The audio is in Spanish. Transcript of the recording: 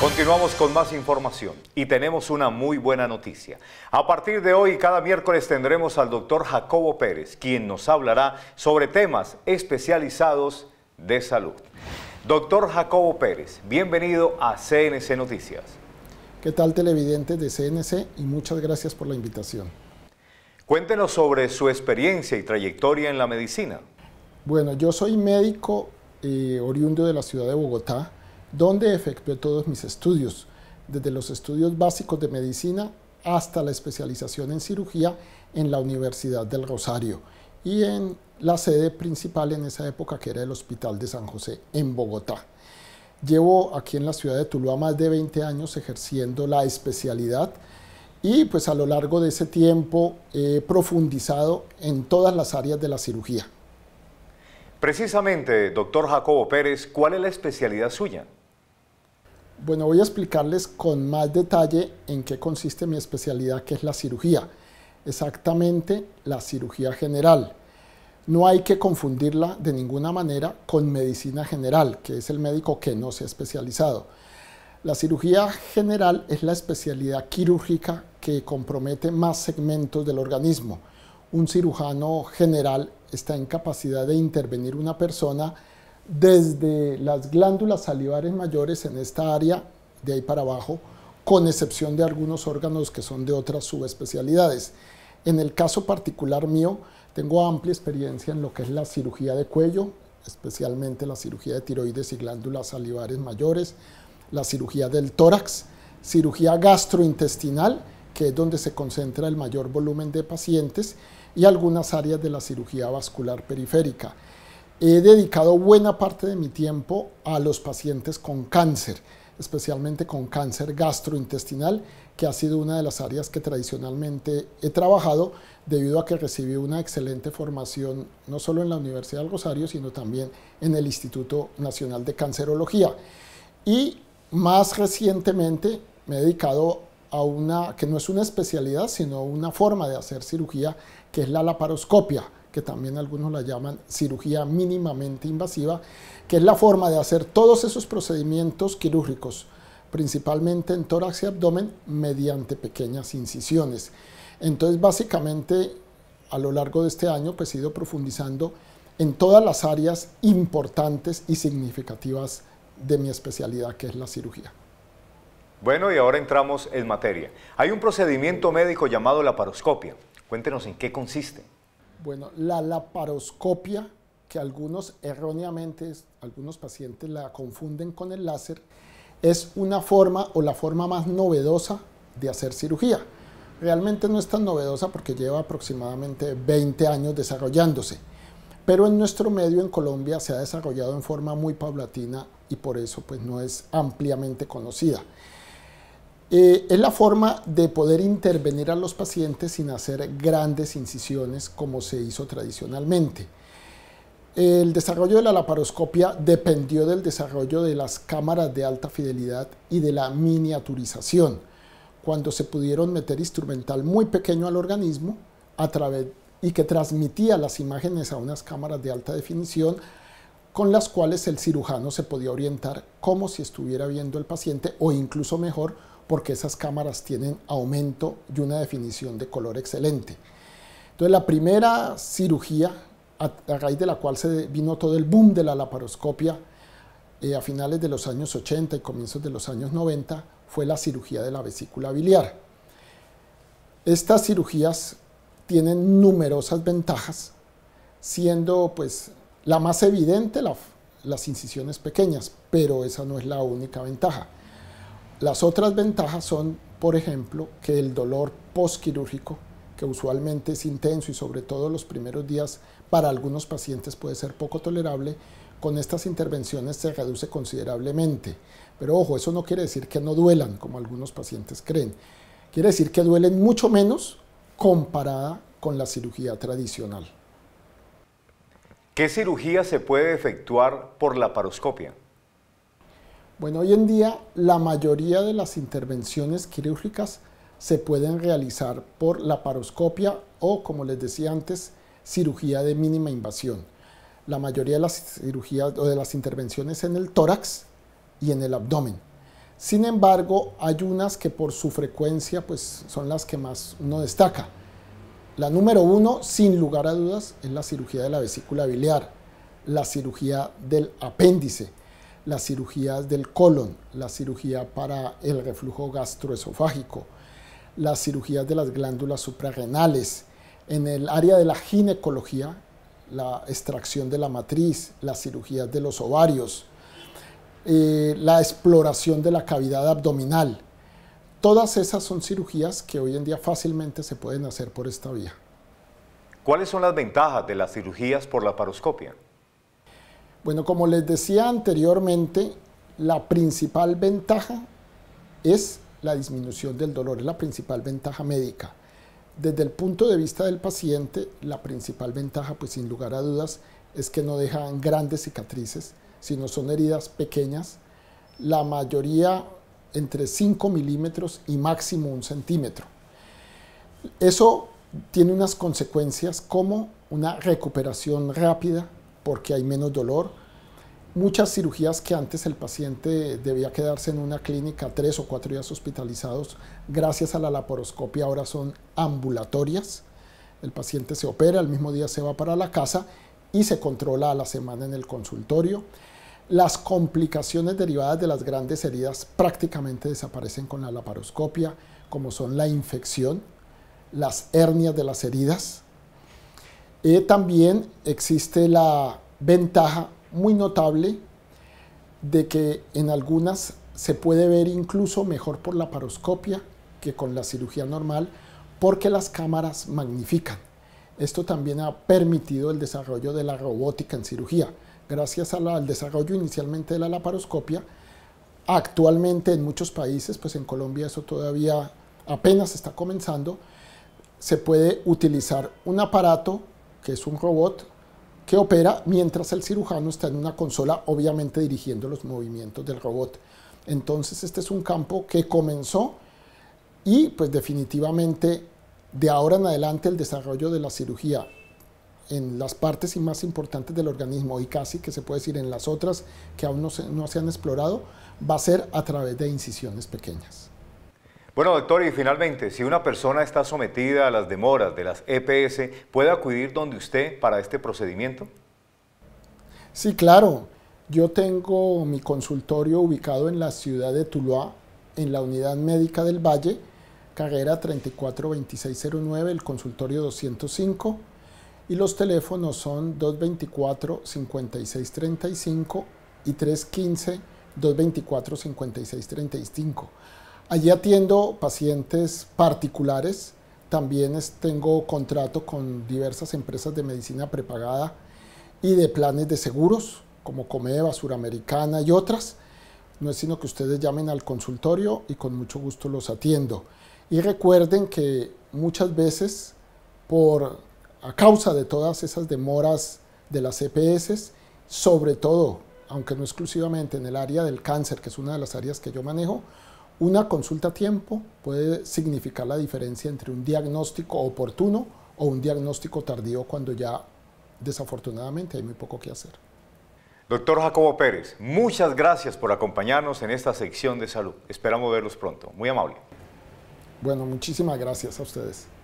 Continuamos con más información y tenemos una muy buena noticia. A partir de hoy, cada miércoles tendremos al doctor Jacobo Pérez, quien nos hablará sobre temas especializados de salud. Doctor Jacobo Pérez, bienvenido a CNC Noticias. ¿Qué tal televidentes de CNC? Y muchas gracias por la invitación. Cuéntenos sobre su experiencia y trayectoria en la medicina. Bueno, yo soy médico eh, oriundo de la ciudad de Bogotá donde efectué todos mis estudios, desde los estudios básicos de medicina hasta la especialización en cirugía en la Universidad del Rosario y en la sede principal en esa época que era el Hospital de San José en Bogotá. Llevo aquí en la ciudad de Tuluá más de 20 años ejerciendo la especialidad y pues a lo largo de ese tiempo he profundizado en todas las áreas de la cirugía. Precisamente, doctor Jacobo Pérez, ¿cuál es la especialidad suya? Bueno, voy a explicarles con más detalle en qué consiste mi especialidad, que es la cirugía. Exactamente la cirugía general. No hay que confundirla de ninguna manera con medicina general, que es el médico que no se ha especializado. La cirugía general es la especialidad quirúrgica que compromete más segmentos del organismo. Un cirujano general está en capacidad de intervenir una persona desde las glándulas salivares mayores en esta área, de ahí para abajo, con excepción de algunos órganos que son de otras subespecialidades. En el caso particular mío, tengo amplia experiencia en lo que es la cirugía de cuello, especialmente la cirugía de tiroides y glándulas salivares mayores, la cirugía del tórax, cirugía gastrointestinal, que es donde se concentra el mayor volumen de pacientes, y algunas áreas de la cirugía vascular periférica. He dedicado buena parte de mi tiempo a los pacientes con cáncer, especialmente con cáncer gastrointestinal, que ha sido una de las áreas que tradicionalmente he trabajado debido a que recibí una excelente formación no solo en la Universidad del Rosario, sino también en el Instituto Nacional de Cancerología. Y más recientemente me he dedicado a una que no es una especialidad, sino una forma de hacer cirugía, que es la laparoscopia que también algunos la llaman cirugía mínimamente invasiva, que es la forma de hacer todos esos procedimientos quirúrgicos, principalmente en tórax y abdomen, mediante pequeñas incisiones. Entonces, básicamente, a lo largo de este año, pues he ido profundizando en todas las áreas importantes y significativas de mi especialidad, que es la cirugía. Bueno, y ahora entramos en materia. Hay un procedimiento médico llamado laparoscopia. Cuéntenos en qué consiste. Bueno, la laparoscopia, que algunos erróneamente, algunos pacientes la confunden con el láser, es una forma o la forma más novedosa de hacer cirugía. Realmente no es tan novedosa porque lleva aproximadamente 20 años desarrollándose, pero en nuestro medio en Colombia se ha desarrollado en forma muy paulatina y por eso pues no es ampliamente conocida. Eh, es la forma de poder intervenir a los pacientes sin hacer grandes incisiones como se hizo tradicionalmente. El desarrollo de la laparoscopia dependió del desarrollo de las cámaras de alta fidelidad y de la miniaturización, cuando se pudieron meter instrumental muy pequeño al organismo a través, y que transmitía las imágenes a unas cámaras de alta definición con las cuales el cirujano se podía orientar como si estuviera viendo al paciente o incluso mejor porque esas cámaras tienen aumento y una definición de color excelente. Entonces la primera cirugía a, raíz de la cual se vino todo el boom de la laparoscopia eh, a finales de los años 80 y comienzos de los años 90 fue la cirugía de la vesícula biliar. Estas cirugías tienen numerosas ventajas, siendo pues la más evidente las incisiones pequeñas, pero esa no es la única ventaja. Las otras ventajas son, por ejemplo, que el dolor postquirúrgico, que usualmente es intenso y sobre todo los primeros días para algunos pacientes puede ser poco tolerable, con estas intervenciones se reduce considerablemente. Pero ojo, eso no quiere decir que no duelan, como algunos pacientes creen. Quiere decir que duelen mucho menos comparada con la cirugía tradicional. ¿Qué cirugía se puede efectuar por la paroscopia? Bueno, hoy en día la mayoría de las intervenciones quirúrgicas se pueden realizar por laparoscopia o, como les decía antes, cirugía de mínima invasión. La mayoría de las cirugías o de las intervenciones en el tórax y en el abdomen. Sin embargo, hay unas que por su frecuencia pues, son las que más uno destaca. La número uno, sin lugar a dudas, es la cirugía de la vesícula biliar, la cirugía del apéndice, las cirugías del colon, la cirugía para el reflujo gastroesofágico, las cirugías de las glándulas suprarrenales, en el área de la ginecología, la extracción de la matriz, las cirugías de los ovarios, eh, la exploración de la cavidad abdominal. Todas esas son cirugías que hoy en día fácilmente se pueden hacer por esta vía. ¿Cuáles son las ventajas de las cirugías por la paroscopia? Bueno, como les decía anteriormente, la principal ventaja es la disminución del dolor, es la principal ventaja médica. Desde el punto de vista del paciente, la principal ventaja, pues sin lugar a dudas, es que no dejan grandes cicatrices, sino son heridas pequeñas, la mayoría entre 5 milímetros y máximo un centímetro. Eso tiene unas consecuencias como una recuperación rápida, porque hay menos dolor. Muchas cirugías que antes el paciente debía quedarse en una clínica tres o cuatro días hospitalizados, gracias a la laparoscopia ahora son ambulatorias. El paciente se opera, al mismo día se va para la casa y se controla a la semana en el consultorio. Las complicaciones derivadas de las grandes heridas prácticamente desaparecen con la laparoscopia, como son la infección, las hernias de las heridas, también existe la ventaja muy notable de que en algunas se puede ver incluso mejor por la paroscopia que con la cirugía normal porque las cámaras magnifican. Esto también ha permitido el desarrollo de la robótica en cirugía. Gracias al desarrollo inicialmente de la laparoscopia, actualmente en muchos países, pues en Colombia eso todavía apenas está comenzando, se puede utilizar un aparato que es un robot que opera mientras el cirujano está en una consola, obviamente dirigiendo los movimientos del robot. Entonces este es un campo que comenzó y pues definitivamente de ahora en adelante el desarrollo de la cirugía en las partes y más importantes del organismo y casi que se puede decir en las otras que aún no se, no se han explorado, va a ser a través de incisiones pequeñas. Bueno, doctor, y finalmente, si una persona está sometida a las demoras de las EPS, ¿puede acudir donde usted para este procedimiento? Sí, claro. Yo tengo mi consultorio ubicado en la ciudad de Tuluá, en la Unidad Médica del Valle, carrera 342609, el consultorio 205, y los teléfonos son 224-5635 y 315-224-5635. Allí atiendo pacientes particulares, también tengo contrato con diversas empresas de medicina prepagada y de planes de seguros, como Comeva, Suramericana y otras. No es sino que ustedes llamen al consultorio y con mucho gusto los atiendo. Y recuerden que muchas veces, por, a causa de todas esas demoras de las EPS, sobre todo, aunque no exclusivamente en el área del cáncer, que es una de las áreas que yo manejo, una consulta a tiempo puede significar la diferencia entre un diagnóstico oportuno o un diagnóstico tardío cuando ya desafortunadamente hay muy poco que hacer. Doctor Jacobo Pérez, muchas gracias por acompañarnos en esta sección de salud. Esperamos verlos pronto. Muy amable. Bueno, muchísimas gracias a ustedes.